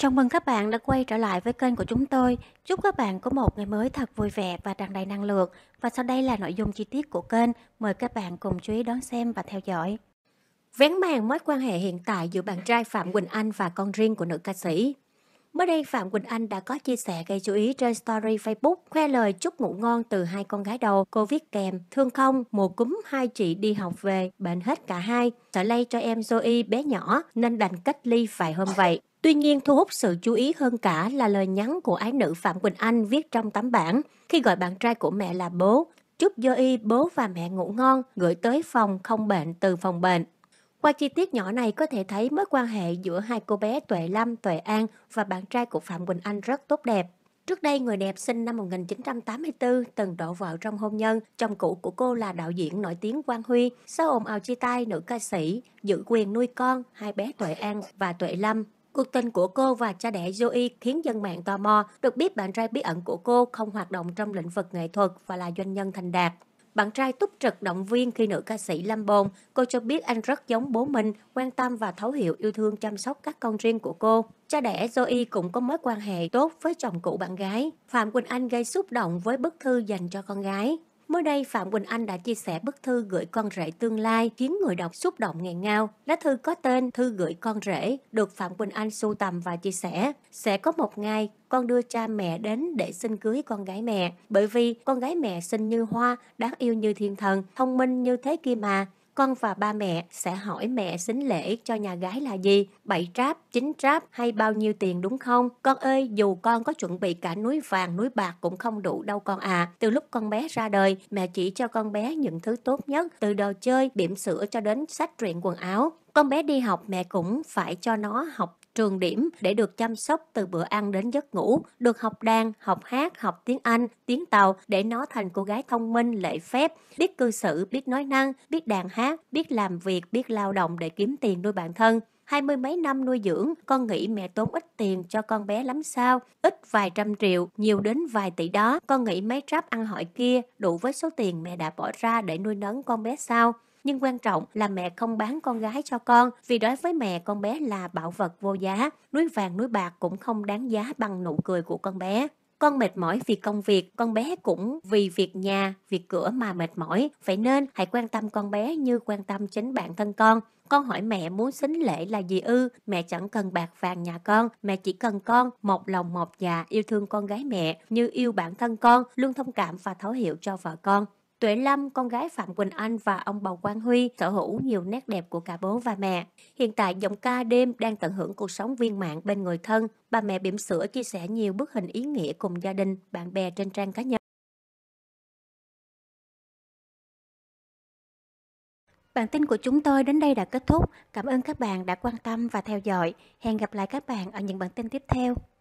Chào mừng các bạn đã quay trở lại với kênh của chúng tôi. Chúc các bạn có một ngày mới thật vui vẻ và tràn đầy năng lượng. Và sau đây là nội dung chi tiết của kênh. Mời các bạn cùng chú ý đón xem và theo dõi. Vén màn mối quan hệ hiện tại giữa bạn trai Phạm Quỳnh Anh và con riêng của nữ ca sĩ. Mới đây, Phạm Quỳnh Anh đã có chia sẻ gây chú ý trên story Facebook, khoe lời chúc ngủ ngon từ hai con gái đầu. Cô viết kèm, thương không, mùa cúm hai chị đi học về, bệnh hết cả hai. Sợ lây cho em Zoe bé nhỏ nên đành cách ly vài hôm vậy. Tuy nhiên, thu hút sự chú ý hơn cả là lời nhắn của ái nữ Phạm Quỳnh Anh viết trong tấm bản khi gọi bạn trai của mẹ là bố. Chúc do y bố và mẹ ngủ ngon, gửi tới phòng không bệnh từ phòng bệnh. Qua chi tiết nhỏ này có thể thấy mối quan hệ giữa hai cô bé Tuệ Lâm, Tuệ An và bạn trai của Phạm Quỳnh Anh rất tốt đẹp. Trước đây, người đẹp sinh năm 1984 từng đổ vợ trong hôn nhân. Chồng cũ của cô là đạo diễn nổi tiếng Quang Huy. Sau ồn ào chia tay, nữ ca sĩ giữ quyền nuôi con, hai bé Tuệ An và Tuệ Lâm Cuộc tình của cô và cha đẻ Joey khiến dân mạng tò mò được biết bạn trai bí ẩn của cô không hoạt động trong lĩnh vực nghệ thuật và là doanh nhân thành đạt. Bạn trai túc trực động viên khi nữ ca sĩ Lâm Bồn, cô cho biết anh rất giống bố mình, quan tâm và thấu hiểu yêu thương chăm sóc các con riêng của cô. Cha đẻ Zoe cũng có mối quan hệ tốt với chồng cũ bạn gái. Phạm Quỳnh Anh gây xúc động với bức thư dành cho con gái. Mới đây, Phạm Quỳnh Anh đã chia sẻ bức thư gửi con rể tương lai khiến người đọc xúc động nghẹn ngào. Lá thư có tên Thư gửi con rể được Phạm Quỳnh Anh sưu tầm và chia sẻ. Sẽ có một ngày con đưa cha mẹ đến để xin cưới con gái mẹ bởi vì con gái mẹ xinh như hoa, đáng yêu như thiên thần, thông minh như thế kia mà con và ba mẹ sẽ hỏi mẹ xính lễ cho nhà gái là gì, bảy tráp, chín tráp hay bao nhiêu tiền đúng không? Con ơi, dù con có chuẩn bị cả núi vàng, núi bạc cũng không đủ đâu con à. Từ lúc con bé ra đời, mẹ chỉ cho con bé những thứ tốt nhất, từ đồ chơi, bỉm sữa cho đến sách truyện quần áo con bé đi học mẹ cũng phải cho nó học trường điểm để được chăm sóc từ bữa ăn đến giấc ngủ, được học đàn, học hát, học tiếng Anh, tiếng Tàu để nó thành cô gái thông minh, lễ phép, biết cư xử, biết nói năng, biết đàn hát, biết làm việc, biết lao động để kiếm tiền nuôi bản thân hai mươi mấy năm nuôi dưỡng, con nghĩ mẹ tốn ít tiền cho con bé lắm sao, ít vài trăm triệu, nhiều đến vài tỷ đó, con nghĩ mấy tráp ăn hỏi kia đủ với số tiền mẹ đã bỏ ra để nuôi nấng con bé sao nhưng quan trọng là mẹ không bán con gái cho con vì đối với mẹ con bé là bảo vật vô giá, núi vàng núi bạc cũng không đáng giá bằng nụ cười của con bé. Con mệt mỏi vì công việc, con bé cũng vì việc nhà, việc cửa mà mệt mỏi. Vậy nên hãy quan tâm con bé như quan tâm chính bản thân con. Con hỏi mẹ muốn xính lễ là gì ư? Mẹ chẳng cần bạc vàng nhà con, mẹ chỉ cần con một lòng một dạ yêu thương con gái mẹ như yêu bản thân con, luôn thông cảm và thấu hiểu cho vợ con. Tuệ Lâm, con gái Phạm Quỳnh Anh và ông Bầu Quang Huy sở hữu nhiều nét đẹp của cả bố và mẹ. Hiện tại, giọng ca đêm đang tận hưởng cuộc sống viên mãn bên người thân. Bà mẹ bỉm sữa chia sẻ nhiều bức hình ý nghĩa cùng gia đình, bạn bè trên trang cá nhân. Bản tin của chúng tôi đến đây đã kết thúc. Cảm ơn các bạn đã quan tâm và theo dõi. Hẹn gặp lại các bạn ở những bản tin tiếp theo.